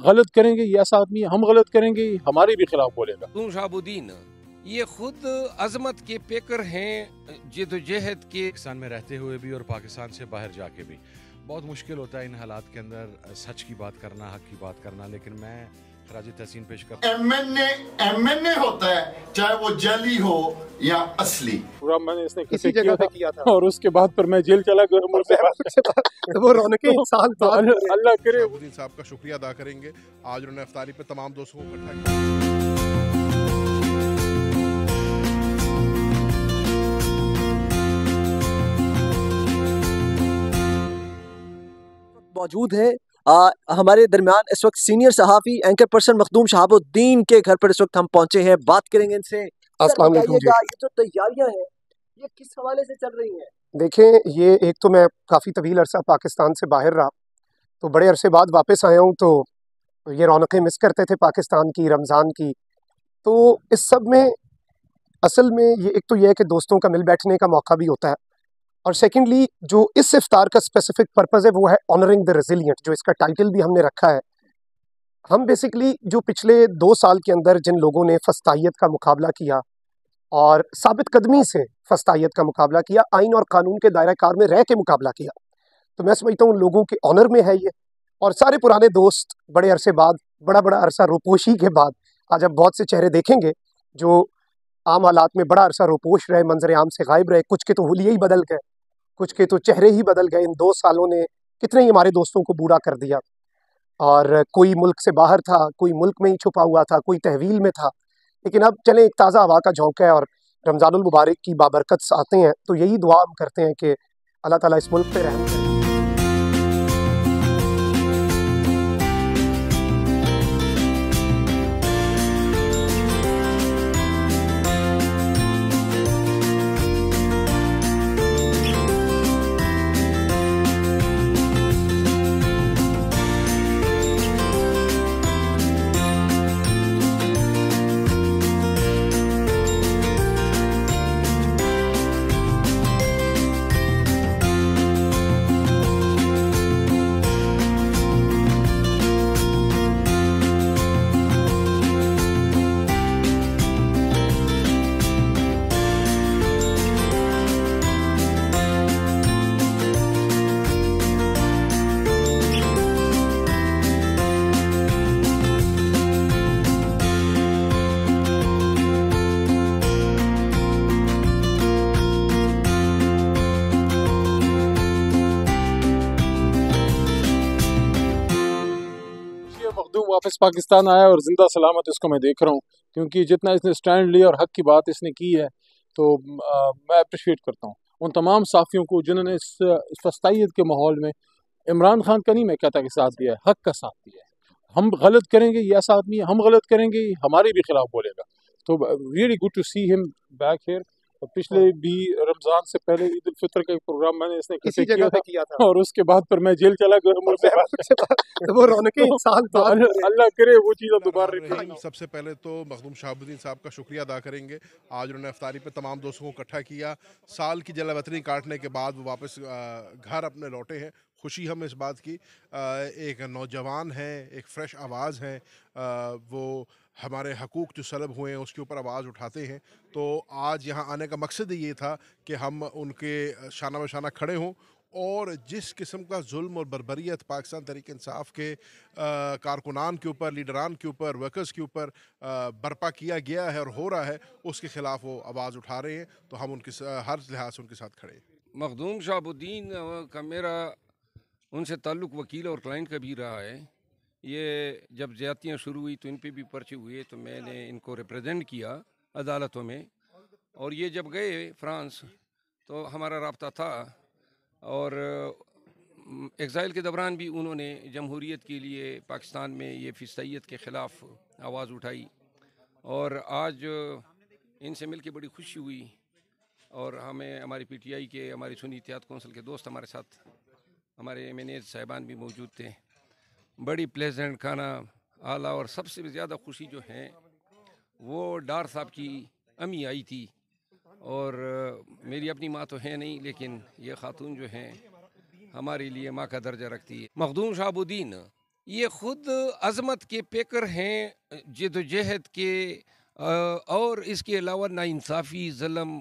गलत करेंगे ये ऐसा आदमी हम गलत करेंगे हमारे भी खिलाफ बोलेगा शाबुद्दीन ये खुद अजमत के पेकर हैं जिदोजहद के पाकिस्तान में रहते हुए भी और पाकिस्तान से बाहर जाके भी बहुत मुश्किल होता है इन हालात के अंदर सच की बात करना हक की बात करना लेकिन मैं खराज तहसीन पेश कर एम एन ए होता है चाहे वो जली हो या असली मैंने इसने किसी जगह था, किया था और उसके बाद पर मैं जेल चला गया तो वो रौनक साल अल्लाह करे साहब का शुक्रिया अदा करेंगे आज उन्होंने अफ्तारी पे तमाम दोस्तों को इकट्ठा किया मौजूद है आ, हमारे दरमियान इस वक्त सीनियर सहाफ़ी एंकर पर्सन मखदूम शहाबुद्दीन के घर पर इस वक्त हम पहुंचे हैं बात करेंगे इनसे असल ये जो तैयारियां हैं ये किस हवाले से चल रही हैं देखें ये एक तो मैं काफ़ी तवील अरसा पाकिस्तान से बाहर रहा तो बड़े अरसे बाद वापस आया हूँ तो ये रौनकें मिस करते थे पाकिस्तान की रमज़ान की तो इस सब में असल में ये एक तो यह है कि दोस्तों का मिल बैठने का मौका भी होता है और सेकेंडली जो इस इफ्तार का स्पेसिफिक पर्पज़ है वो है ऑनरिंग द रेजिलियंट जो इसका टाइटल भी हमने रखा है हम बेसिकली जो पिछले दो साल के अंदर जिन लोगों ने फस्ताइत का मुकाबला किया और साबित कदमी से फस्तायत का मुकाबला किया आइन और कानून के दायरा कार में रह के मुकाबला किया तो मैं समझता हूँ लोगों के ऑनर में है ये और सारे पुराने दोस्त बड़े अरसे बाद बड़ा बड़ा अरसा रोपोशी के बाद आज आप बहुत से चेहरे देखेंगे जो आम हालात में बड़ा अरसा रोपोश रहे मंजर आम से गायब रहे कुछ के तो होलिए ही बदल गए कुछ के तो चेहरे ही बदल गए इन दो सालों ने कितने ही हमारे दोस्तों को बूढ़ा कर दिया और कोई मुल्क से बाहर था कोई मुल्क में ही छुपा हुआ था कोई तहवील में था लेकिन अब चलें एक ताज़ा हवा का झोंका है और रमज़ानमबारक की बाबरकत आते हैं तो यही दुआ हम करते हैं कि अल्लाह ताला इस मुल्क पर रहें वापस पाकिस्तान आया और ज़िंदा सलामत इसको मैं देख रहा हूँ क्योंकि जितना इसने स्टैंड लिया और हक की बात इसने की है तो आ, मैं अप्रिशिएट करता हूँ उन तमाम साथियों को जिन्होंने इस फस्ताइत के माहौल में इमरान खान का नहीं मैं कहता कि साथ दिया है हक का साथ दिया है हम गलत करेंगे ये ऐसा आदमी हम गलत करेंगे हमारे भी खिलाफ बोलेगा तो really good to see him back here और पिछले हाँ। भी रमजान से पहले ईद उल फितर का प्रोग्राम मैंने इसने किसी जगह पे किया था और उसके बाद फिर मैं जेल चला गया तो वो रौनक तो इंसान था अल्लाह करे वो चीज़ अब तो दोबारा सबसे पहले तो मखदूम शाहबुद्दीन साहब का शुक्रिया अदा करेंगे आज उन्होंने अफ्तारी पे तमाम दोस्तों को इकट्ठा किया साल की जला वतनी काटने के बाद वो वापस घर अपने लौटे हैं खुशी हम इस बात की एक नौजवान है एक फ्रेश आवाज़ है वो हमारे हकूक़ जो सलब हुए हैं उसके ऊपर आवाज़ उठाते हैं तो आज यहाँ आने का मकसद ये था कि हम उनके शाना बशाना खड़े हों और जिस किस्म का जुल्म और बरबरीत पाकिस्तान तरीक इंसाफ के कारकुनान के ऊपर लीडरान के ऊपर वर्कर्स के ऊपर बर्पा किया गया है और हो रहा है उसके ख़िलाफ़ वो आवाज़ उठा रहे हैं तो हम उनके हर लिहाज से उनके साथ खड़े मखदूम शाहबुद्दीन का मेरा उनसे ताल्लुक़ वकील और क्लाइंट का भी रहा है ये जब ज्यादतियाँ शुरू हुई तो इन पर भी पर्चे हुए तो मैंने इनको रिप्रेजेंट किया अदालतों में और ये जब गए फ्रांस तो हमारा रबता था और एग्ज़ाइल के दौरान भी उन्होंने जमहूरीत के लिए पाकिस्तान में ये फिसैत के ख़िलाफ़ आवाज़ उठाई और आज इनसे मिल के बड़ी खुशी हुई और हमें हमारी पी टी आई के हमारी सुनी इतिहाद कौंसिल के दोस्त हमारे साथ हमारे एम एन ए साहिबान भी मौजूद थे बड़ी प्लेजेंट खाना आला और सबसे ज़्यादा खुशी जो है वो डार साहब की अमी आई थी और मेरी अपनी माँ तो है नहीं लेकिन ये खातून जो हैं हमारे लिए माँ का दर्जा रखती है मखदूम शाहबुद्दीन ये ख़ुद अजमत के पेकर हैं जदोजहद के और इसके अलावा नाानसाफ़ी ज़लम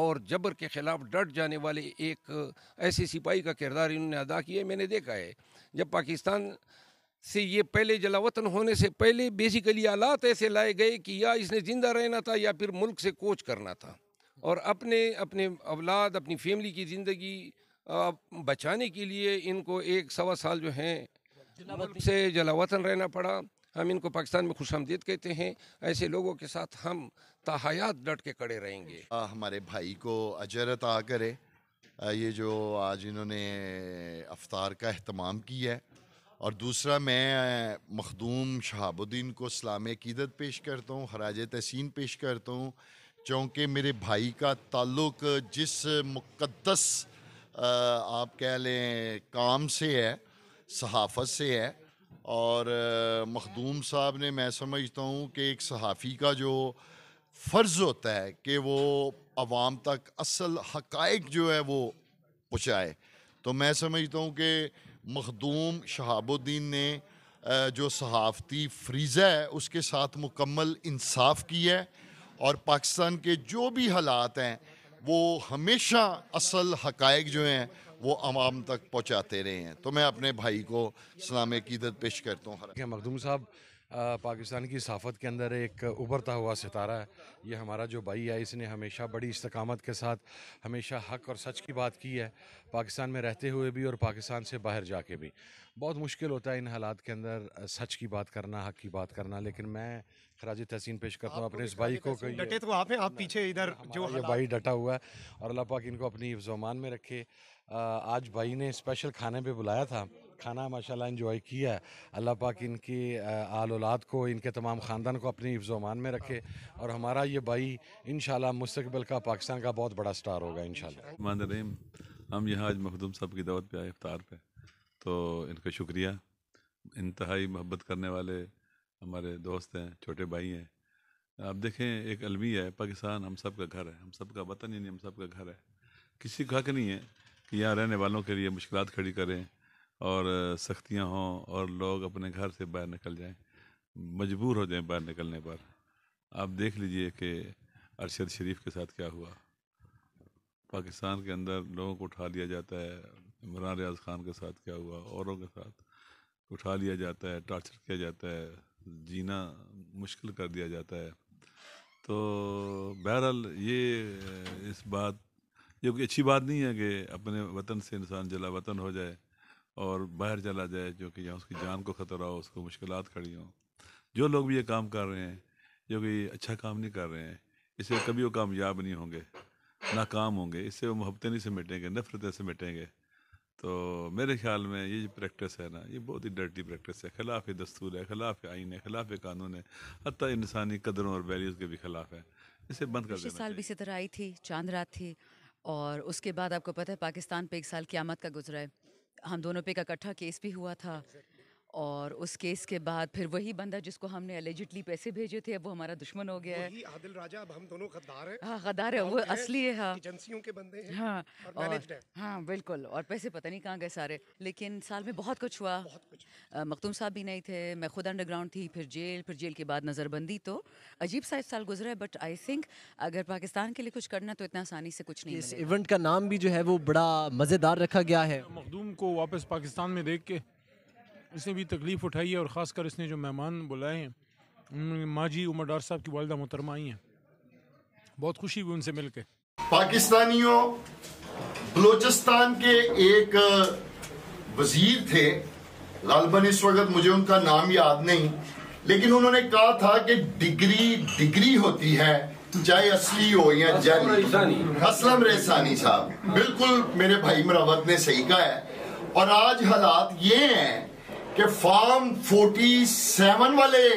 और जबर के ख़िलाफ़ डट जाने वाले एक ऐसे सिपाही का किरदार इन्होंने अदा किया मैंने देखा है जब पाकिस्तान से ये पहले जलावतन होने से पहले बेसिकली आलात ऐसे लाए गए कि या इसने ज़िंदा रहना था या फिर मुल्क से कोच करना था और अपने अपने अवलाद अपनी फैमिली की ज़िंदगी बचाने के लिए इनको एक सवा साल जो हैं से जलावतन रहना पड़ा हम इनको पाकिस्तान में खुश आमदीद कहते हैं ऐसे लोगों के साथ हम तहायात डट के खड़े रहेंगे आ, हमारे भाई को अजरत आ करे ये जो आज इन्होंने अफतार का अहतमाम किया है और दूसरा मैं मखदूम शहाबुद्दीन को इस्लाम अकीदत पेश करता हूँ खराज तहसीन पेश करता हूँ चूँकि मेरे भाई का ताल्लुक जिस मुक़दस आप कह लें काम से है सहाफ़त से है और मखदूम साहब ने मैं समझता हूँ कि एक सहाफ़ी का जो फ़र्ज़ होता है कि वो आवाम तक असल हकाइक जो है वो पहुँचाए तो मैं समझता हूँ कि मखदूम शहाबुद्दीन ने जो सहाफ़ती फ्रीज़ा है उसके साथ मुकम्मल इंसाफ की है और पाकिस्तान के जो भी हालात हैं वो हमेशा असल हकायक जो हैं वो आवाम तक पहुँचाते रहे हैं तो मैं अपने भाई को सलाम कीदत पेश करता हूँ मखदूम साहब पाकिस्तान की सहाफ़त के अंदर एक उभरता हुआ सितारा है ये हमारा जो भाई है इसने हमेशा बड़ी इस्तकामत के साथ हमेशा हक और सच की बात की है पाकिस्तान में रहते हुए भी और पाकिस्तान से बाहर जाके भी बहुत मुश्किल होता है इन हालात के अंदर सच की बात करना हक की बात करना लेकिन मैं खराज तहसीन पेश करता हूँ अपने इस भाई को डटे तो आप हैं आप पीछे इधर जो ये भाई डटा हुआ है और अल्लाह पाक इनको अपनी जमान में रखे आज भाई ने स्पेशल खाने पर बुलाया था खाना माशाल्लाह इन्जॉय किया है अल्लाह पाक इनकी आल औलाद को इनके तमाम ख़ानदान को अपनी हिफ्जोमान में रखे और हमारा ये भाई इन मुस्तबिल का पाकिस्तान का बहुत बड़ा स्टार होगा इन शहीम हम यहाँ आज मखदूम साहब की दावत पे आए इफ्तार पे तो इनका शुक्रिया इंतहाई मोहब्बत करने वाले हमारे दोस्त हैं छोटे भाई हैं आप देखें एक अलमी है पाकिस्तान हम सब का घर है हम सब का वतन यानी हम सब का घर है किसी का हक नहीं है कि यहाँ रहने वालों के लिए मुश्किल खड़ी करें और सख्तियाँ हों और लोग अपने घर से बाहर निकल जाएं मजबूर हो जाएं बाहर निकलने पर आप देख लीजिए कि अरशद शरीफ के साथ क्या हुआ पाकिस्तान के अंदर लोगों को उठा लिया जाता है इमरान रियाज खान के साथ क्या हुआ औरों के साथ उठा लिया जाता है टार्चर किया जाता है जीना मुश्किल कर दिया जाता है तो बहरहाल ये इस बात ये कोई अच्छी बात नहीं है कि अपने वतन से इंसान जला वतन हो जाए और बाहर चला जाए जो कि यहाँ उसकी जान को ख़तरा हो उसको मुश्किल खड़ी हों जो लोग भी ये काम कर रहे हैं जो कि अच्छा काम नहीं कर रहे हैं इसे कभी वो कामयाब नहीं होंगे नाकाम होंगे इससे वो मोहब्बतें नहीं समेटेंगे नफरतें समेटेंगे तो मेरे ख्याल में ये जो प्रैक्टिस है ना ये बहुत ही डर्टी प्रैक्टिस है खिलाफ दस्तूर है खिलाफ आइन है खिलाफ कानून है हती इंसानी कदरों और वैल्यूज़ के भी खिलाफ है इसे बंद कर देना साल भी इसी तरह आई थी चांद रात थी और उसके बाद आपको पता है पाकिस्तान पे एक साल क्यामत का गुजरा है हम दोनों पे एक इकट्ठा केस भी हुआ था और उस केस के बाद फिर वही बंदा जिसको हमने एलिजिटली पैसे भेजे थे अब वो हमारा दुश्मन हो गया है आदिल राजा अब हम दोनों गद्दार हैं हाँ गद्दार है वो असली है हाँ एजेंसियों के बंदे हैं हाँ और, और हाँ बिल्कुल और पैसे पता नहीं कहाँ गए सारे लेकिन साल में बहुत कुछ हुआ बहुत कुछ। मखतूम साहब भी नहीं थे मैं खुद अंडरग्राउंड थी फिर जेल फिर जेल के बाद नज़रबंदी तो अजीब सा साल गुजरा है बट आई थिंक अगर पाकिस्तान के लिए कुछ करना तो इतना आसानी से कुछ नहीं इस इवेंट का नाम भी जो है वो बड़ा मज़ेदार रखा गया है मखदूम को वापस पाकिस्तान में देख के इसने भी तकलीफ़ उठाई है और ख़ासकर इसने जो मेहमान बुलाए हैं माँ जी उमर डार साहब की वालदा मोहतरमा आई हैं बहुत खुशी हुई उनसे मिलकर पाकिस्तानियों बलोचिस्तान के एक वजीर थे गालबन इस वक्त मुझे उनका नाम याद नहीं लेकिन उन्होंने कहा था कि डिग्री डिग्री होती है चाहे असली हो या जल असलम रेसानी साहब बिल्कुल मेरे भाई मरावत ने सही कहा है और आज हालात ये हैं कि फोर्टी सेवन वाले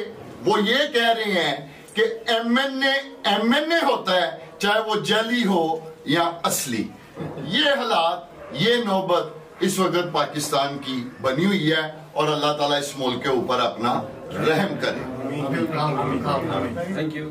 वो ये कह रहे हैं कि एमएनए एमएनए होता है चाहे वो जली हो या असली ये हालात ये नौबत इस वक्त पाकिस्तान की बनी हुई है और अल्लाह ताला इस मुल्क के ऊपर अपना रहम करे थैंक यू